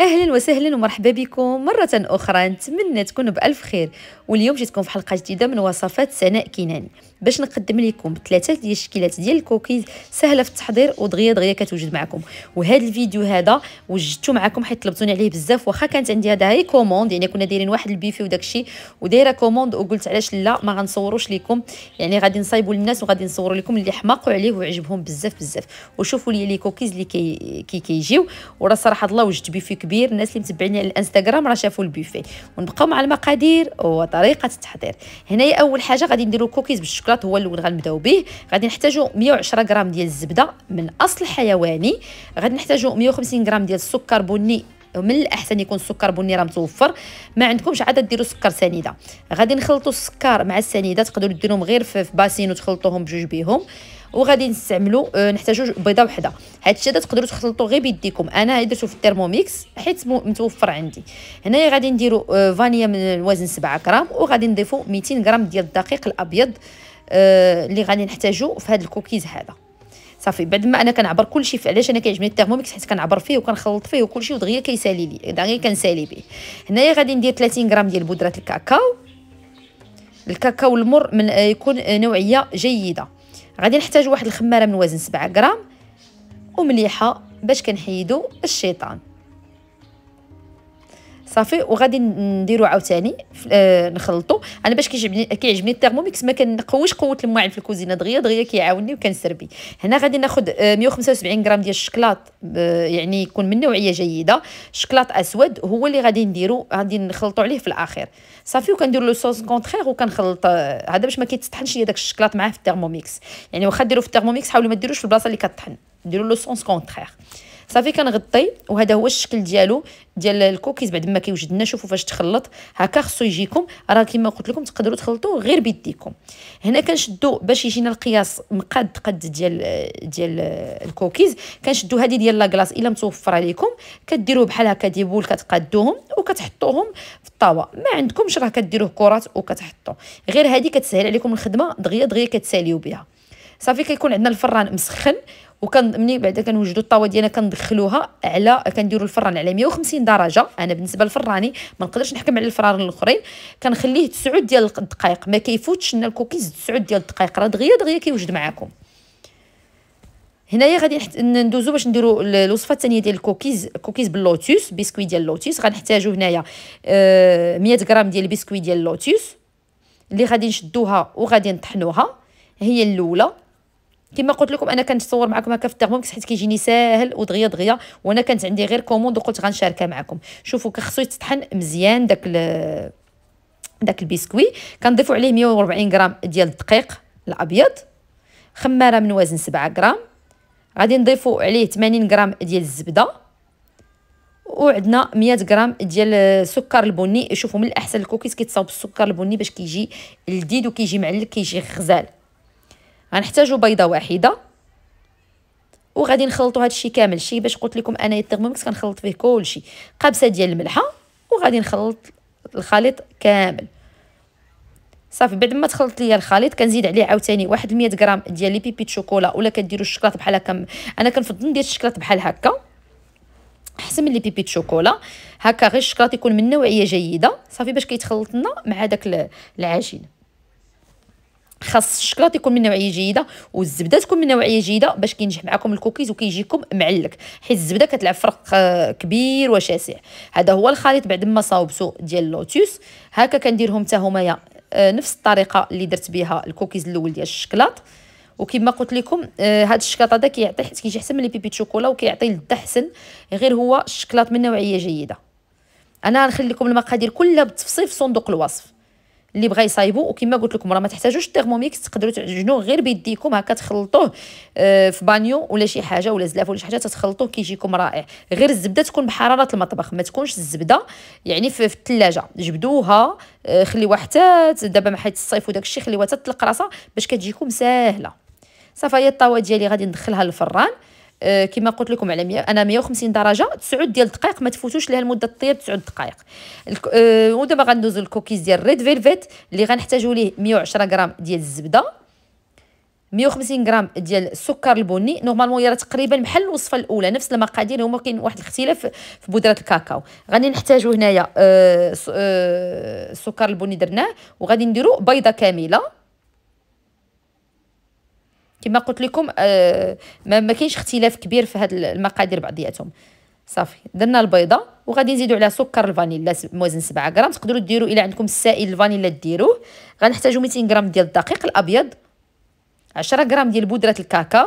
اهلا وسهلا ومرحبا بكم مره اخرى نتمنى تكونوا بالف خير واليوم جيتكم في حلقه جديده من وصفات سناء كناني باش نقدم لكم ثلاثه ديال الشكلات ديال الكوكيز سهله في التحضير ودغيا دغيا كتوجد معكم وهذا الفيديو هذا وجدته معكم حيت طلبتوني عليه بزاف واخا كانت عندي هذا هي كوموند يعني كنا دايرين واحد البيفي وداك الشيء ودايره كوموند وقلت علاش لا ما غنصوروش لكم يعني غادي نصايبوا للناس وغادي نصوروا لكم اللي حماقوا عليه وعجبهم بزاف بزاف وشوفوا لي لي كوكيز اللي كي كيجيو كي وراه صراحه الله وجدت بيفي كبير الناس اللي متبعيني على الانستغرام راه شافوا البوفيه ونبقاو مع المقادير وطريقه التحضير هنايا اول حاجه غادي نديرو كوكيز بالشوكولاته هو الاول غنبداو به غادي نحتاجو 110 غرام ديال الزبده من اصل حيواني غادي نحتاجو 150 غرام ديال السكر بني من الاحسن يكون السكر بني راه متوفر ما عندكمش عاده ديروا سكر سنيده غادي نخلطوا السكر مع السنيده تقدروا ديروهم غير في باسين وتخلطوهم بجوج بيهم وغادي نستعملوا آه، نحتاجوا بيضه وحده هادشي هذا تقدروا تخلطوا غير بيديكم انا درتو في الترموميكس حيت متوفر عندي هنايا غادي نديروا آه، فانيا من الوزن 7 غرام وغادي نضيفوا 200 غرام ديال الدقيق الابيض آه، اللي غادي نحتاجو في هاد الكوكيز هذا صافي بعد ما انا كنعبر كلشي علاش انا كيعجبني الثيرموميكس حيت كنعبر فيه وكنخلط فيه وكلشي ودغيا كيسالي لي دغيا كنسالي به هنايا غادي ندير 30 غرام ديال بودره الكاكاو الكاكاو المر من يكون نوعيه جيده غادي نحتاج واحد الخماره من وزن 7 غرام ومليحه باش كنحيدو الشيطان صافي وغادي نديرو عاوتاني آه نخلطو انا باش كيعجبني كيعجبني الثيرموميكس ما كنقويش قوه الماعن في الكوزينه دغيا دغيا كيعاوني وكنسربي هنا غادي ناخد آه 175 غرام ديال الشكلاط آه يعني يكون من نوعيه جيده شكلاط اسود هو اللي غادي نديرو غادي نخلطو عليه في الاخير صافي وكندير لو صوص كونترير وكنخلط آه، هذا باش ما كيتطحنش ليا داك الشكلاط معاه في الثيرموميكس يعني واخا ديرو في الثيرموميكس حاولوا ما ديروش في البلاصه اللي كطحن ديروا لو صوص كونترير صافي كنغطي وهذا هو الشكل ديالو ديال الكوكيز بعد ما كيوجدنا شوفوا فاش تخلط هكا خصو يجيكم راه كما قلت لكم تقدروا تخلطوه غير بيديكم هنا كنشدو باش يجينا القياس مقاد قد ديال ديال الكوكيز كنشدو هذه ديال لا كلاص الا متوفر عليكم كديروه بحال هكا ديبول كتقادوهم وكتحطوهم في الطاوه ما عندكمش راه كديروه كرات وكتحطوه غير هذه كتسهل عليكم الخدمه دغيا دغيا كتساليو بها صافي كيكون عندنا الفران مسخن وكان مني بعدا كنوجدوا الطاوه ديالنا كندخلوها على كنديروا الفران على 150 درجه انا بالنسبه للفراني ما نقدرش نحكم على الفران الاخرين كنخليه 9 ديال الدقائق ما كيفوتش لنا الكوكيز 9 ديال الدقائق راه دغيا دغيا كيوجد معاكم هنايا غادي نحت... ندوزو باش نديرو الوصفه الثانيه ديال الكوكيز كوكيز باللوتيوس بسكوي ديال اللوتيوس غنحتاجو هنايا آه 100 غرام ديال البسكوي ديال اللوتيوس اللي غادي نشدوها وغادي نطحنوها هي الاولى كما قلت لكم انا كنتصور معكم هكا في الترمومكس حيت كيجيني ساهل ودغيا دغيا وانا كانت عندي غير كوموند وقلت غنشاركها معكم شوفوا كخصو يتطحن مزيان داك ال... داك البسكوي كنضيفوا عليه 140 غرام ديال الدقيق الابيض خماره من وزن 7 غرام غادي نضيفوا عليه 80 غرام ديال الزبده وعندنا 100 غرام ديال السكر البني شوفوا من الاحسن الكوكيز كيتصاوب السكر البني باش كيجي لذيذ وكيجي معلك كيجي غزال غنحتاجو بيضه واحده وغادي نخلطوا هذا الشيء كامل شي باش قلت لكم انا الترموميكس كنخلط فيه كلشي قبسه ديال الملحه وغادي نخلط الخليط كامل صافي بعد ما تخلط ليا الخليط كنزيد عليه عاوتاني واحد 100 غرام ديال لي بيبي شوكولا ولا كديروا الشكلاط بحال هكا انا كنفضل ندير الشكلاط بحال هكا احسن من لي بيبي شوكولا هكا غير الشكلاط يكون من نوعيه جيده صافي باش كيتخلط لنا مع داك العجين خاص الشكلاط يكون من نوعيه جيده والزبده تكون من نوعيه جيده باش كينجح معكم الكوكيز وكيجيكم معلك حيت الزبده كتلعب فرق آه، كبير وشاسع هذا هو الخليط بعد ما صاوبتو ديال اللوتيوس هكا كنديرهم حتى هما آه، نفس الطريقه اللي درت بها الكوكيز الاول ديال الشكلاط وكما قلت لكم هذا آه، الشكلاط هذا كيعطي كيجي احسن من لي بيبي شوكولا وكيعطي لذه احسن غير هو الشكلاط من نوعيه جيده انا غنخلي لكم المقادير كلها بالتفصيل في صندوق الوصف اللي بغا يصايبو وكما قلت لكم راه ما تحتاجوش الثيرموميكس تقدروا تعجنوه غير بيديكم هكا تخلطوه آه، في بانيو ولا شي حاجه ولا زلاف ولا شي حاجه تتخلطوه كيجيكم رائع غير الزبده تكون بحراره المطبخ ما تكونش الزبده يعني في الثلاجه جبدوها آه، خليوها حتى دابا ما حيت الصيف وداك الشيء خليوها حتى راسها باش كتجيكم ساهله صافي هي الطاوه ديالي غادي ندخلها للفران آه، كما قلت لكم على مية انا 150 درجه 9 ديال الدقائق ما تفوتوش لها المده الطياب 9 دقائق آه، ودابا غندوزو الكوكيز ديال ريد فيلفيت اللي غنحتاجو ليه 110 غرام ديال الزبده 150 غرام ديال السكر البني نورمالمون راه تقريبا بحال الوصفه الاولى نفس المقادير هما كاين واحد الاختلاف في بودره الكاكاو غادي نحتاجو هنايا آه، السكر البني درناه وغادي نديرو بيضه كامله كما قلت لكم آه ما, ما كاينش اختلاف كبير في هاد المقادير بعضياتهم صافي درنا البيضه وغادي نزيدو عليها سكر الفانيلا موازن 7 غرام تقدروا ديروا الا عندكم السائل الفانيلا ديروه غنحتاجو 200 غرام ديال الدقيق الابيض 10 غرام ديال بودره الكاكاو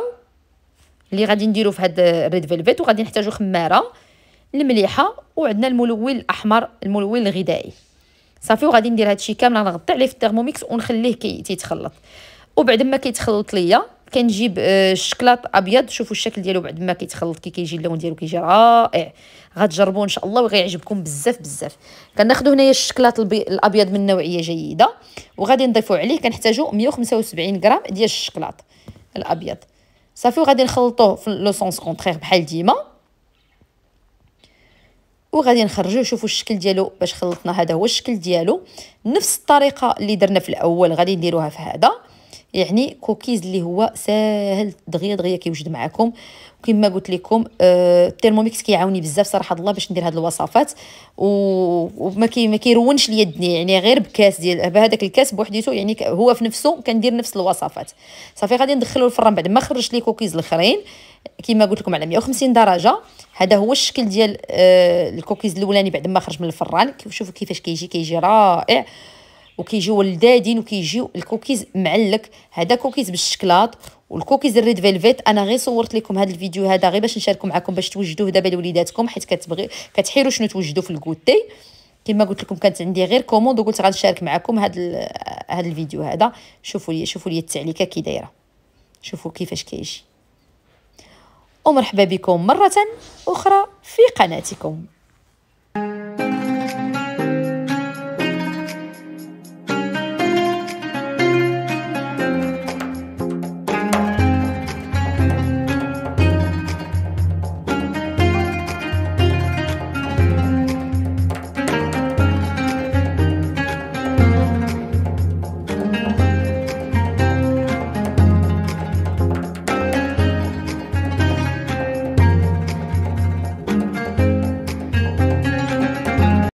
اللي غادي نديرو في هاد الريد فيلفيت وغادي نحتاجو خماره المليحه وعندنا الملون الاحمر الملون الغذائي صافي وغادي ندير هادشي كامل غنغطي عليه في الثيرموميكس ونخليه كي تيتخلط وبعد ما كيتخلط ليا كنجيب الشكلاط آه، ابيض شوفوا الشكل ديالو بعد ما كيتخلط كي كيجي اللون ديالو كيجي رائع غتجربوه ان شاء الله وغيعجبكم بزاف بزاف كناخذوا هنايا الشكلاط الابيض من نوعيه جيده وغادي نضيفوا عليه كنحتاجوا 175 غرام ديال الشكلاط الابيض صافي وغادي نخلطوه في لو سونس كونترير بحال ديما وغادي نخرجوا شوفوا الشكل ديالو باش خلطنا هذا هو الشكل ديالو نفس الطريقه اللي درنا في الاول غادي نديروها في هذا يعني كوكيز اللي هو ساهل دغيا دغيا كيوجد معكم كما قلت لكم آه الترموميكس كيعاوني بزاف صراحه الله باش ندير هاد الوصفات و... وما كي ما كيرونش ليا الدنيا يعني غير بكاس ديال بهذاك الكاس بوحديتو يعني هو في نفسه كندير نفس الوصفات صافي غادي ندخلو الفران بعد ما خرجت لي كوكيز الاخرين كما قلت لكم على 150 درجه هذا هو الشكل ديال آه الكوكيز الاولاني بعد ما خرج من الفران شوفوا كيفاش كيجي كيجي رائع وكيجيو ولدادين وكيجيو الكوكيز معلك هذا كوكيز بالشكلاط والكوكيز الريد فيلفيت انا غير صورت لكم هذا الفيديو هذا غير باش نشاركو معكم باش توجدوه دابا لوليداتكم حيت كتبغي كتحيروا شنو توجدوا في الكوتي كما قلت لكم كانت عندي غير كوموند وقلت غنشارك معكم هذا هذا الفيديو هذا شوفوا لي شوفوا لي التعليكه كي دايره شوفوا كيفاش كيجي ومرحبا بكم مره اخرى في قناتكم